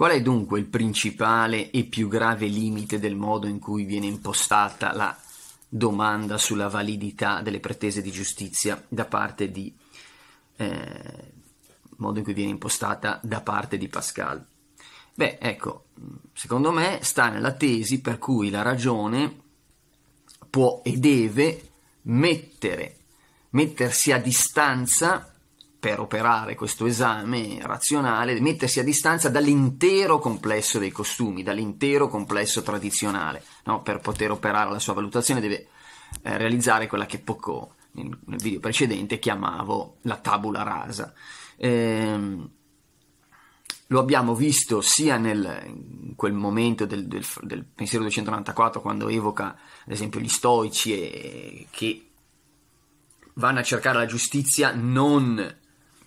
Qual è dunque il principale e più grave limite del modo in cui viene impostata la domanda sulla validità delle pretese di giustizia da parte di eh, modo in cui viene impostata da parte di Pascal? Beh, ecco, secondo me sta nella tesi per cui la ragione può e deve mettere, mettersi a distanza per operare questo esame razionale, mettersi a distanza dall'intero complesso dei costumi, dall'intero complesso tradizionale. No? Per poter operare la sua valutazione deve eh, realizzare quella che poco nel, nel, video precedente chiamavo la tabula rasa. Ehm, lo abbiamo visto sia nel, in quel momento del, del, del pensiero 294 quando evoca ad esempio gli stoici e, che vanno a cercare la giustizia non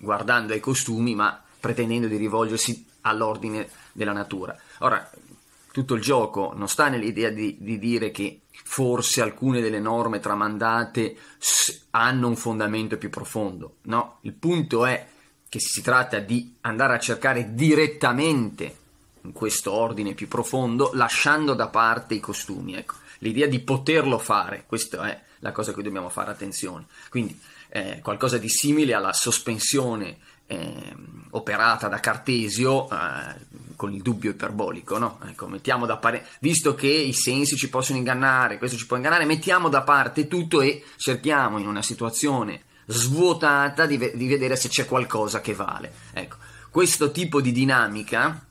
guardando ai costumi, ma pretendendo di rivolgersi all'ordine della natura. Ora, tutto il gioco non sta nell'idea di, di dire che forse alcune delle norme tramandate hanno un fondamento più profondo. No, il punto è che si tratta di andare a cercare direttamente in questo ordine più profondo, lasciando da parte i costumi. Ecco, l'idea di poterlo fare, questa è la cosa a cui dobbiamo fare attenzione. Quindi eh, qualcosa di simile alla sospensione eh, operata da Cartesio eh, con il dubbio iperbolico, no? ecco, pare- visto che i sensi ci possono ingannare, questo ci può ingannare, mettiamo da parte tutto e cerchiamo in una situazione svuotata di, ve- di vedere se c'è qualcosa che vale. Ecco, questo tipo di dinamica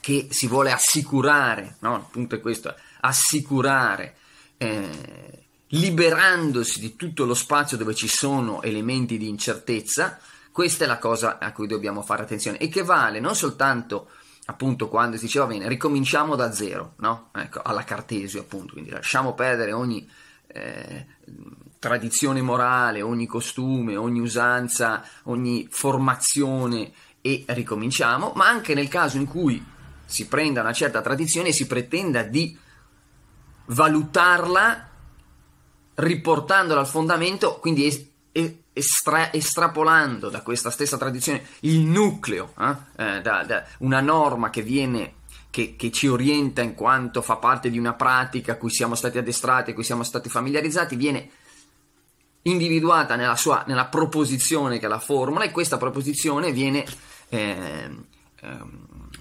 che si vuole assicurare, no? il punto è questo, assicurare eh, liberandosi di tutto lo spazio dove ci sono elementi di incertezza, questa è la cosa a cui dobbiamo fare attenzione e che vale non soltanto appunto quando si diceva bene ricominciamo da zero, no? Ecco, alla Cartesio appunto, quindi lasciamo perdere ogni eh, tradizione morale, ogni costume, ogni usanza, ogni formazione e ricominciamo, ma anche nel caso in cui si prenda una certa tradizione e si pretenda di valutarla riportandola al fondamento, quindi es- Estra, estrapolando da questa stessa tradizione il nucleo, eh? Eh, da, da una norma che viene. Che, che, ci orienta in quanto fa parte di una pratica a cui siamo stati addestrati, a cui siamo stati familiarizzati, viene individuata nella, sua, nella proposizione che è la formula e questa proposizione viene eh,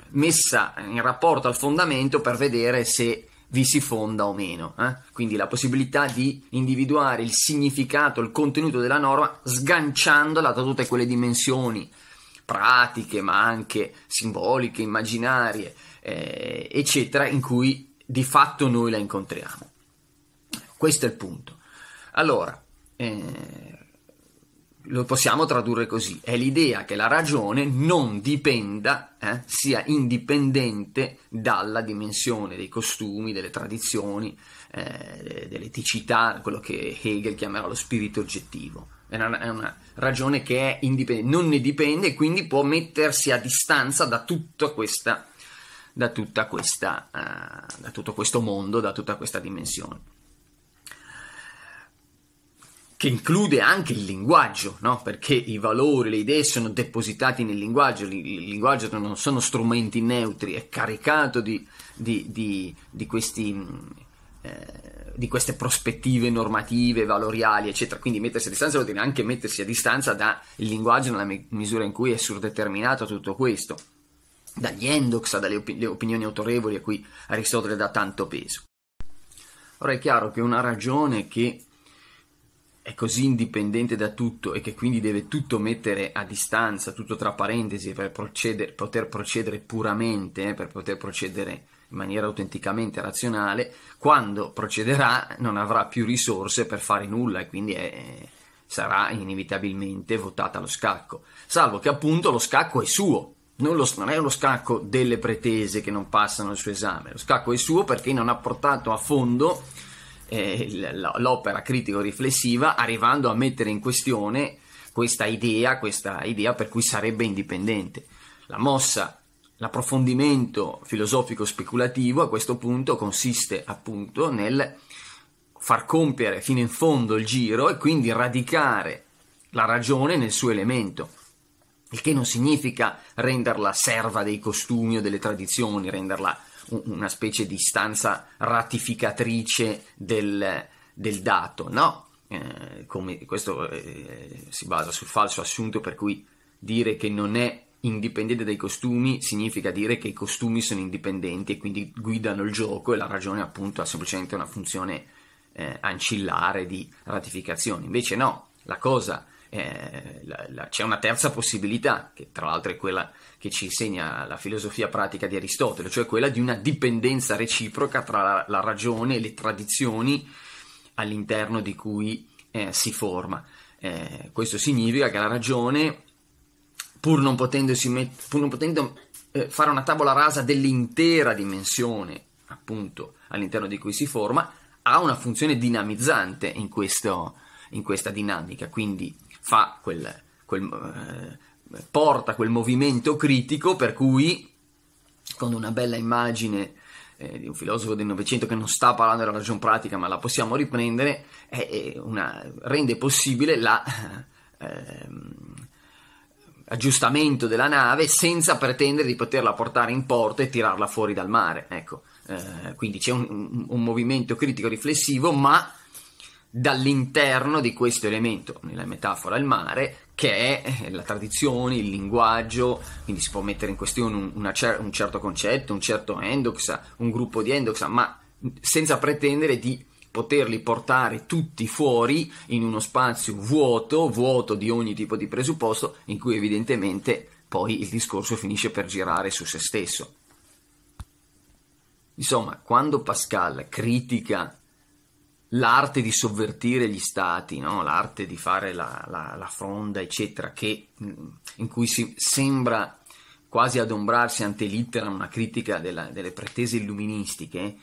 messa in rapporto al fondamento per vedere se vi si fonda o meno. Eh? Quindi la possibilità di individuare il significato, il contenuto della norma, sganciandola da tutte quelle dimensioni pratiche, ma anche simboliche, immaginarie, eh, eccetera, in cui di fatto noi la incontriamo. Questo è il punto. Allora, eh, lo possiamo tradurre così, è l'idea che la ragione non dipenda, eh, sia indipendente dalla dimensione dei costumi, delle tradizioni, eh, dell'eticità, quello che Hegel chiamerà lo spirito oggettivo. È una, è una ragione che è indipendente, non ne dipende e quindi può mettersi a distanza da tutta questa, da, tutta questa, eh, da tutto questo mondo, da tutta questa dimensione che include anche il linguaggio, no? perché i valori, le idee sono depositati nel linguaggio, il linguaggio non sono strumenti neutri, è caricato di, di, di, di questi, mm, eh, queste prospettive normative, valoriali, eccetera. Quindi mettersi a distanza vuol dire anche mettersi a distanza dal linguaggio nella misura in cui è surdeterminato tutto questo, dagli endox, dalle opin- opinioni autorevoli a cui Aristotele dà tanto peso. Ora è chiaro che una ragione che è così indipendente da tutto e che quindi deve tutto mettere a distanza, tutto tra parentesi, per procedere, poter procedere puramente, eh, per poter procedere in maniera autenticamente razionale, quando procederà non avrà più risorse per fare nulla e quindi è, sarà inevitabilmente votata lo scacco, salvo che appunto lo scacco è suo, non, lo, non, è lo scacco delle pretese che non passano il suo esame, lo scacco è suo perché non ha portato a fondo l'opera critico-riflessiva, arrivando a mettere in questione questa idea, questa idea per cui sarebbe indipendente. La mossa, l'approfondimento filosofico-speculativo a questo punto consiste appunto nel far compiere fino in fondo il giro e quindi radicare la ragione nel suo elemento. Il che non significa renderla serva dei costumi o delle tradizioni, renderla una specie di stanza ratificatrice del, del dato, no? Eh, come, questo eh, si basa sul falso assunto per cui dire che non è indipendente dai costumi significa dire che i costumi sono indipendenti e quindi guidano il gioco e la ragione appunto ha semplicemente una funzione eh, ancillare di ratificazione. Invece no, la cosa eh, la, la, c'è una terza possibilità, che tra l'altro è quella che ci insegna la filosofia pratica di Aristotele, cioè quella di una dipendenza reciproca tra la, la ragione e le tradizioni all'interno di cui eh, si forma. Eh, questo significa che la ragione, pur non, met- pur non potendo eh, fare una tavola rasa dell'intera dimensione, appunto, all'interno di cui si forma, ha una funzione dinamizzante in, questo, in questa dinamica, quindi fa quel, quel, eh, porta quel movimento critico per cui con una bella immagine eh, di un filosofo del Novecento che non sta parlando della ragione pratica ma la possiamo riprendere, una, rende possibile la... Eh, ehm, aggiustamento della nave senza pretendere di poterla portare in porto e tirarla fuori dal mare. Ecco, eh, quindi c'è un, un, un, movimento critico riflessivo, ma dall'interno di questo elemento, nella metafora il mare, che è eh, la tradizione, il linguaggio, quindi si può mettere in questione un, cer- un certo concetto, un certo endox, un gruppo di endox, ma senza pretendere di poterli portare tutti fuori in uno spazio vuoto, vuoto di ogni tipo di presupposto, in cui evidentemente poi il discorso finisce per girare su se stesso. Insomma, quando Pascal critica l'arte di sovvertire gli stati, no? l'arte di fare la, la, la fronda, eccetera, che, mm, in cui si sembra quasi adombrarsi ante l'ittera una critica della, delle pretese illuministiche,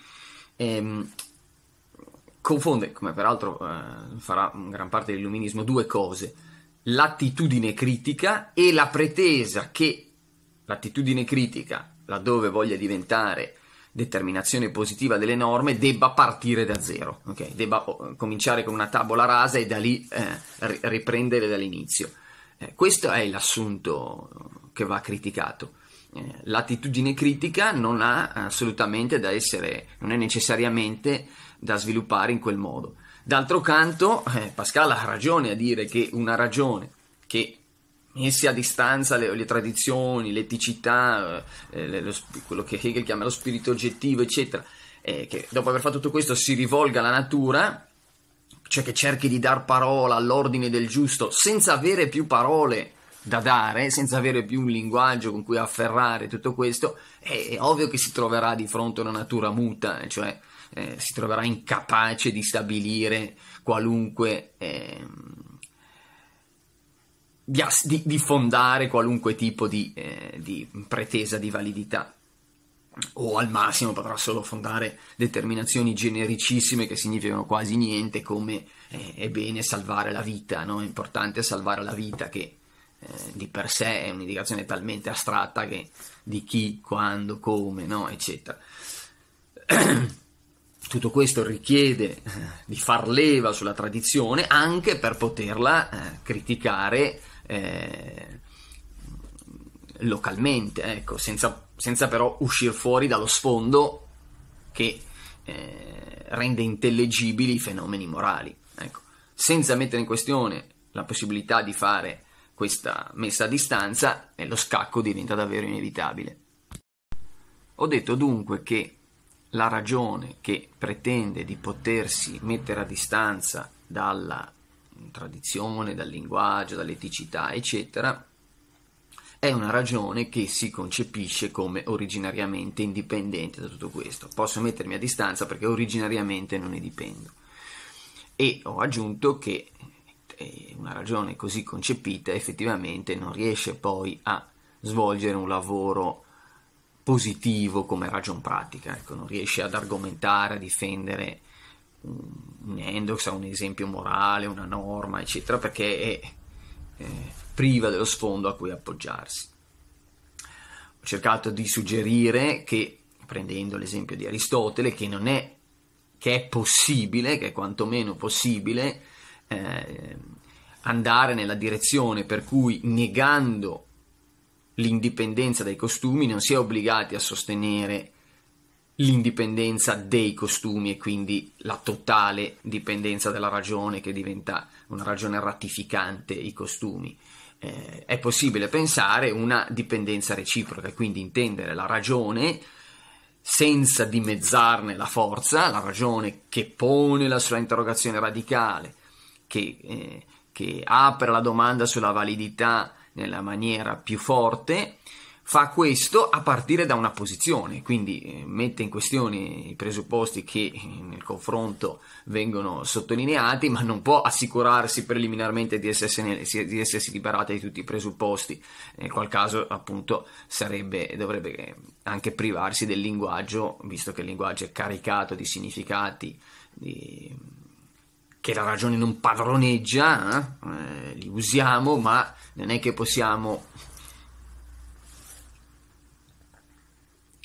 ehm, confonde, come peraltro eh, farà gran parte dell'illuminismo, due cose, l'attitudine critica e la pretesa che l'attitudine critica, laddove voglia diventare determinazione positiva delle norme debba partire da zero, okay? debba oh, cominciare con una tavola rasa e da lì eh, riprendere dall'inizio. Eh, questo è l'assunto che va criticato. Eh, l'attitudine critica non ha assolutamente da essere, non è necessariamente da sviluppare in quel modo. D'altro canto, eh, Pascal ha ragione a dire che una ragione che messi a distanza le, le tradizioni, l'eticità, eh, lo, quello che Hegel chiama lo spirito oggettivo, eccetera, eh, che dopo aver fatto tutto questo si rivolga alla natura, cioè che cerchi di dar parola all'ordine del giusto senza avere più parole da dare, senza avere più un linguaggio con cui afferrare tutto questo, è, è ovvio che si troverà di fronte a una natura muta, eh, cioè eh, si troverà incapace di stabilire qualunque... Eh, di, di, fondare qualunque tipo di, eh, di pretesa di validità o al massimo potrà solo fondare determinazioni genericissime che significano quasi niente come eh, è bene salvare la vita, no? è importante salvare la vita che eh, di per sé è un'indicazione talmente astratta che di chi, quando, come, no? eccetera. Tutto questo richiede eh, di far leva sulla tradizione anche per poterla eh, criticare eh, localmente, ecco, senza, senza, però uscire fuori dallo sfondo che eh, rende intellegibili i fenomeni morali. Ecco, senza mettere in questione la possibilità di fare questa messa a distanza, eh, lo scacco diventa davvero inevitabile. Ho detto dunque che la ragione che pretende di potersi mettere a distanza dalla tradizione, dal linguaggio, dall'eticità, eccetera, è una ragione che si concepisce come originariamente indipendente da tutto questo. Posso mettermi a distanza perché originariamente non ne dipendo. E ho aggiunto che una ragione così concepita effettivamente non riesce poi a svolgere un lavoro positivo come ragion pratica, ecco, non riesce ad argomentare, a difendere un endox a un esempio morale, una norma, eccetera, perché è, è priva dello sfondo a cui appoggiarsi. Ho cercato di suggerire che, prendendo l'esempio di Aristotele, che non è che è possibile, che è quantomeno possibile, eh, andare nella direzione per cui negando l'indipendenza dai costumi non si è obbligati a sostenere l'indipendenza dei costumi e quindi la totale dipendenza della ragione che diventa una ragione ratificante i costumi. Eh, è possibile pensare una dipendenza reciproca, e quindi intendere la ragione senza dimezzarne la forza, la ragione che pone la sua interrogazione radicale, che, eh, che apre la domanda sulla validità nella maniera più forte, fa questo a partire da una posizione, quindi eh, mette in questione i presupposti che eh, nel confronto vengono sottolineati, ma non può assicurarsi preliminarmente di essersi, di essersi liberata di tutti i presupposti, nel qual caso appunto sarebbe, dovrebbe eh, anche privarsi del linguaggio, visto che il linguaggio è caricato di significati di... che la ragione non padroneggia, eh? li usiamo, ma non è che possiamo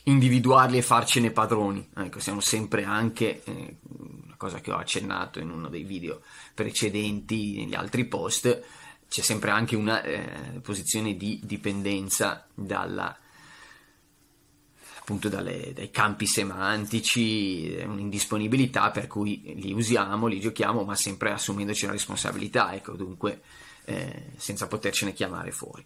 individuarli e farcene padroni. Ecco, siamo sempre anche, eh, una cosa che ho accennato in uno dei video precedenti, negli altri post, c'è sempre anche una eh, posizione di dipendenza dalla, appunto dalle, dai campi semantici, un'indisponibilità per cui li usiamo, li giochiamo, ma sempre assumendoci la responsabilità, ecco, dunque eh, senza potercene chiamare fuori.